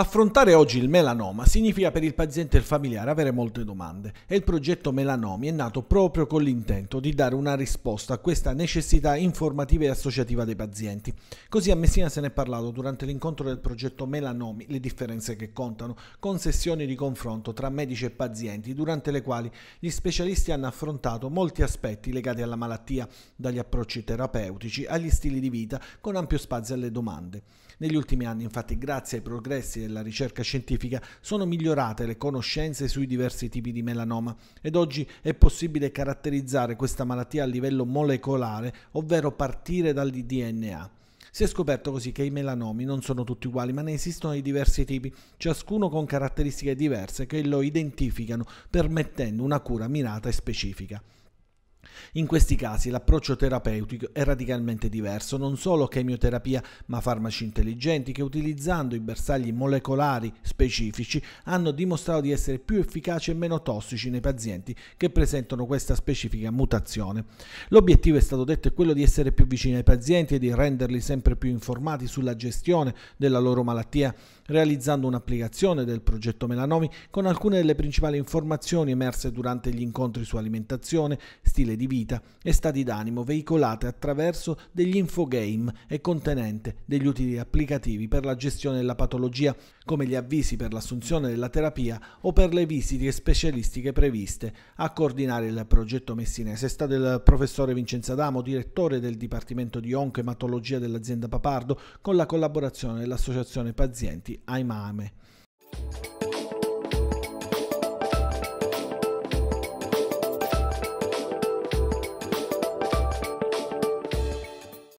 Affrontare oggi il melanoma significa per il paziente e il familiare avere molte domande e il progetto Melanomi è nato proprio con l'intento di dare una risposta a questa necessità informativa e associativa dei pazienti. Così a Messina se ne è parlato durante l'incontro del progetto Melanomi, le differenze che contano, con sessioni di confronto tra medici e pazienti durante le quali gli specialisti hanno affrontato molti aspetti legati alla malattia, dagli approcci terapeutici agli stili di vita, con ampio spazio alle domande. Negli ultimi anni infatti grazie ai progressi della ricerca scientifica sono migliorate le conoscenze sui diversi tipi di melanoma ed oggi è possibile caratterizzare questa malattia a livello molecolare, ovvero partire dal DNA. Si è scoperto così che i melanomi non sono tutti uguali, ma ne esistono di diversi tipi, ciascuno con caratteristiche diverse che lo identificano, permettendo una cura mirata e specifica. In questi casi l'approccio terapeutico è radicalmente diverso, non solo chemioterapia ma farmaci intelligenti che utilizzando i bersagli molecolari specifici hanno dimostrato di essere più efficaci e meno tossici nei pazienti che presentano questa specifica mutazione. L'obiettivo è stato detto è quello di essere più vicini ai pazienti e di renderli sempre più informati sulla gestione della loro malattia, realizzando un'applicazione del progetto Melanomi con alcune delle principali informazioni emerse durante gli incontri su alimentazione, stile di vita e stati d'animo veicolate attraverso degli infogame e contenente degli utili applicativi per la gestione della patologia, come gli avvisi per l'assunzione della terapia o per le visite specialistiche previste. A coordinare il progetto messinese è stato il professore Vincenzo Adamo, direttore del Dipartimento di Oncoematologia dell'azienda Papardo, con la collaborazione dell'Associazione Pazienti AIMAME.